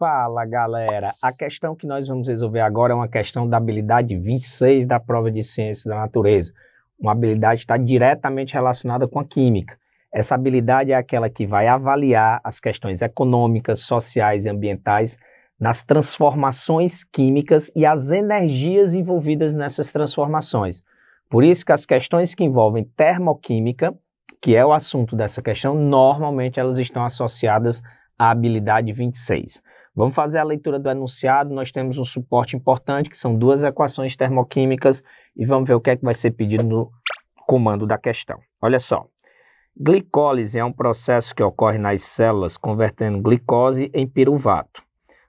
Fala galera, a questão que nós vamos resolver agora é uma questão da habilidade 26 da prova de ciência da natureza. Uma habilidade que está diretamente relacionada com a química. Essa habilidade é aquela que vai avaliar as questões econômicas, sociais e ambientais nas transformações químicas e as energias envolvidas nessas transformações. Por isso que as questões que envolvem termoquímica, que é o assunto dessa questão, normalmente elas estão associadas à habilidade 26. Vamos fazer a leitura do enunciado, nós temos um suporte importante, que são duas equações termoquímicas, e vamos ver o que é que vai ser pedido no comando da questão. Olha só, glicólise é um processo que ocorre nas células, convertendo glicose em piruvato.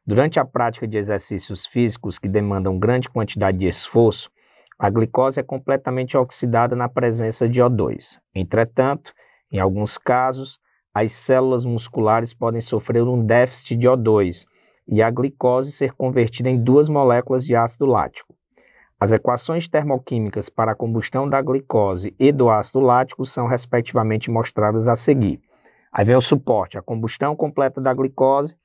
Durante a prática de exercícios físicos que demandam grande quantidade de esforço, a glicose é completamente oxidada na presença de O2. Entretanto, em alguns casos, as células musculares podem sofrer um déficit de O2, e a glicose ser convertida em duas moléculas de ácido lático. As equações termoquímicas para a combustão da glicose e do ácido lático são respectivamente mostradas a seguir. Aí vem o suporte, a combustão completa da glicose,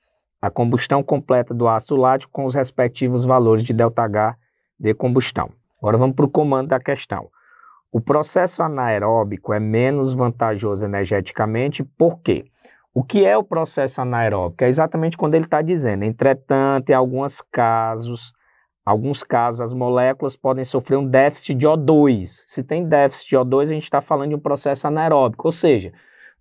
a combustão completa do ácido lático com os respectivos valores de ΔH de combustão. Agora vamos para o comando da questão. O processo anaeróbico é menos vantajoso energeticamente, por quê? O que é o processo anaeróbico? É exatamente quando ele está dizendo. Entretanto, em alguns casos, alguns casos, as moléculas podem sofrer um déficit de O2. Se tem déficit de O2, a gente está falando de um processo anaeróbico, ou seja,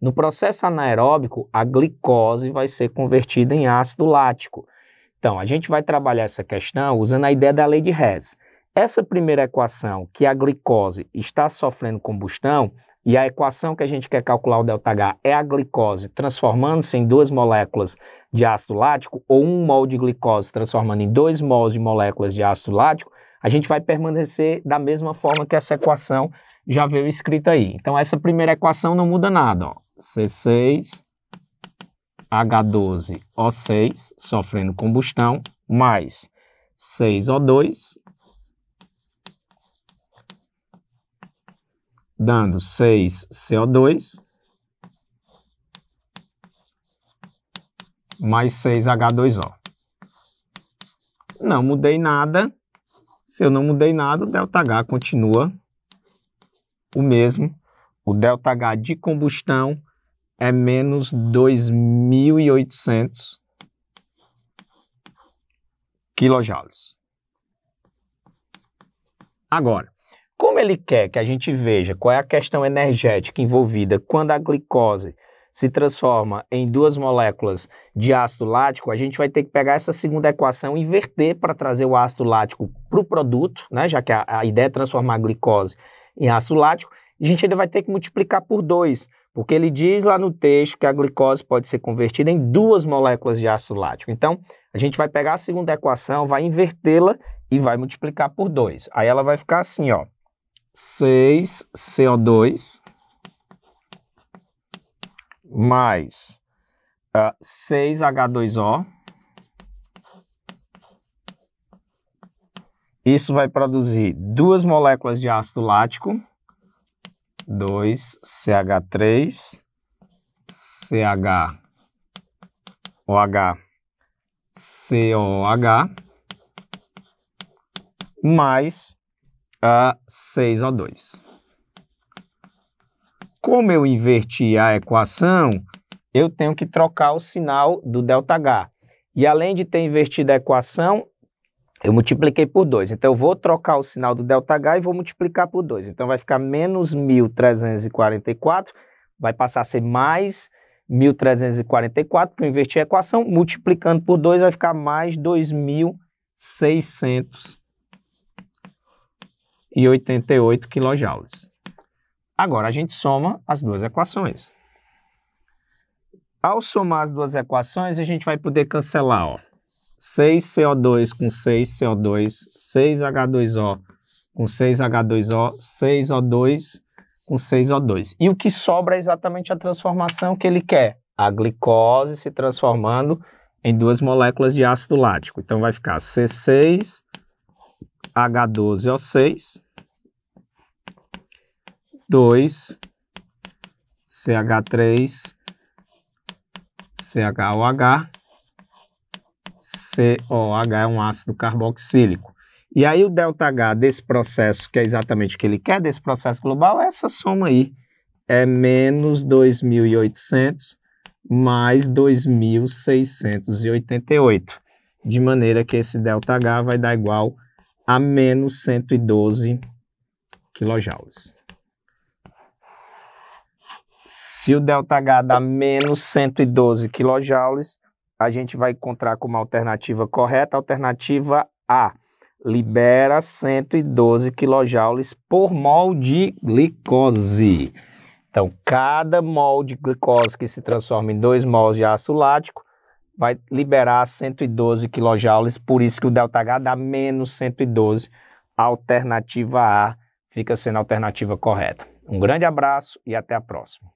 no processo anaeróbico, a glicose vai ser convertida em ácido lático. Então, a gente vai trabalhar essa questão usando a ideia da lei de Hess. Essa primeira equação, que a glicose está sofrendo combustão, e a equação que a gente quer calcular o ΔH é a glicose transformando-se em duas moléculas de ácido lático, ou um mol de glicose transformando em dois mols de moléculas de ácido lático, a gente vai permanecer da mesma forma que essa equação já veio escrita aí. Então, essa primeira equação não muda nada. Ó. C6H12O6, sofrendo combustão, mais 6O2, dando 6 CO2 mais 6 H2O. Não mudei nada. Se eu não mudei nada, o ΔH continua o mesmo. O ΔH de combustão é menos 2.800 kJ. Agora, como ele quer que a gente veja qual é a questão energética envolvida quando a glicose se transforma em duas moléculas de ácido lático, a gente vai ter que pegar essa segunda equação e inverter para trazer o ácido lático para o produto, né? já que a, a, ideia é transformar a glicose em ácido lático, a gente ainda vai ter que multiplicar por 2, porque ele diz lá no texto que a glicose pode ser convertida em duas moléculas de ácido lático. Então, a gente vai pegar a segunda equação, vai invertê-la e vai multiplicar por 2. Aí ela vai ficar assim, ó. 6 CO2 mais uh, 6 H2O. Isso vai produzir duas moléculas de ácido lático, 2CH3, CHOH, COH, mais a 6O2. Como eu inverti a equação, eu tenho que trocar o sinal do ΔH. E além de ter invertido a equação, eu multipliquei por 2. Então, eu vou trocar o sinal do ΔH e vou multiplicar por 2. Então, vai ficar menos 1.344, vai passar a ser mais 1.344, porque eu inverti a equação, multiplicando por 2 vai ficar mais 2.644. 188 kJ. Agora a gente soma as duas equações. Ao somar as duas equações, a gente vai poder cancelar ó, 6CO2 com 6CO2, 6H2O com 6H2O, 6O2 com 6O2. E o que sobra é exatamente a transformação que ele quer. A glicose se transformando em duas moléculas de ácido lático. Então vai ficar C6H12O6 2, CH3, CHOH, COH é um ácido carboxílico. E aí o ΔH desse processo, que é exatamente o que ele quer, desse processo global, é essa soma aí. É menos 2.800 mais 2.688. De maneira que esse ΔH vai dar igual a menos 112 kJ. Se o ΔH dá menos 112 kJ, a gente vai encontrar como alternativa correta, alternativa A. Libera 112 kJ por mol de glicose. Então, cada mol de glicose que se transforma em 2 mols de ácido lático vai liberar 112 kJ, por isso que o ΔH dá menos 112. A alternativa A fica sendo a alternativa correta. Um grande abraço e até a próxima.